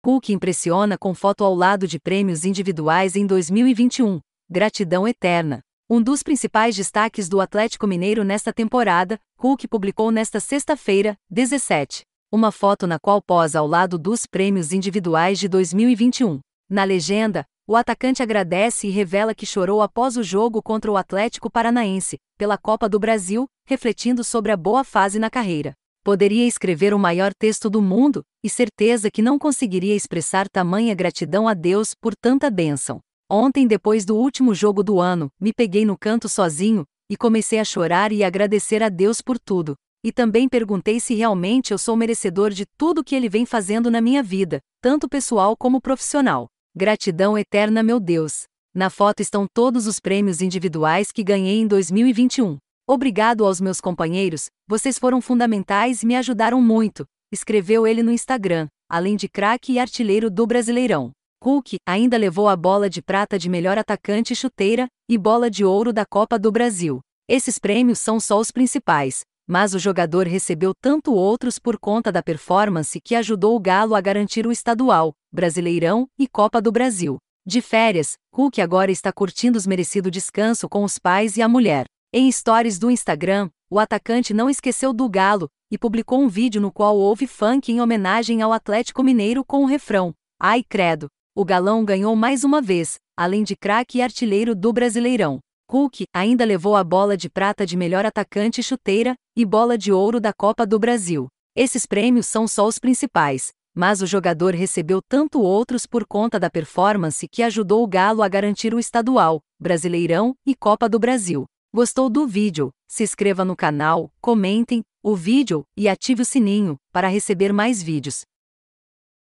Cook impressiona com foto ao lado de prêmios individuais em 2021. Gratidão eterna. Um dos principais destaques do Atlético Mineiro nesta temporada, Cook publicou nesta sexta-feira, 17, uma foto na qual posa ao lado dos prêmios individuais de 2021. Na legenda, o atacante agradece e revela que chorou após o jogo contra o Atlético Paranaense, pela Copa do Brasil, refletindo sobre a boa fase na carreira. Poderia escrever o maior texto do mundo, e certeza que não conseguiria expressar tamanha gratidão a Deus por tanta bênção. Ontem, depois do último jogo do ano, me peguei no canto sozinho, e comecei a chorar e agradecer a Deus por tudo. E também perguntei se realmente eu sou merecedor de tudo que Ele vem fazendo na minha vida, tanto pessoal como profissional. Gratidão eterna, meu Deus. Na foto estão todos os prêmios individuais que ganhei em 2021. Obrigado aos meus companheiros, vocês foram fundamentais e me ajudaram muito, escreveu ele no Instagram, além de craque e artilheiro do Brasileirão. Hulk ainda levou a bola de prata de melhor atacante chuteira e bola de ouro da Copa do Brasil. Esses prêmios são só os principais, mas o jogador recebeu tanto outros por conta da performance que ajudou o Galo a garantir o estadual, Brasileirão e Copa do Brasil. De férias, Hulk agora está curtindo os merecido descanso com os pais e a mulher. Em stories do Instagram, o atacante não esqueceu do Galo e publicou um vídeo no qual houve funk em homenagem ao Atlético Mineiro com o refrão: Ai credo, o Galão ganhou mais uma vez, além de craque e artilheiro do Brasileirão. Hulk ainda levou a bola de prata de melhor atacante chuteira e bola de ouro da Copa do Brasil. Esses prêmios são só os principais, mas o jogador recebeu tanto outros por conta da performance que ajudou o Galo a garantir o estadual, Brasileirão e Copa do Brasil. Gostou do vídeo? Se inscreva no canal, comentem o vídeo e ative o sininho para receber mais vídeos.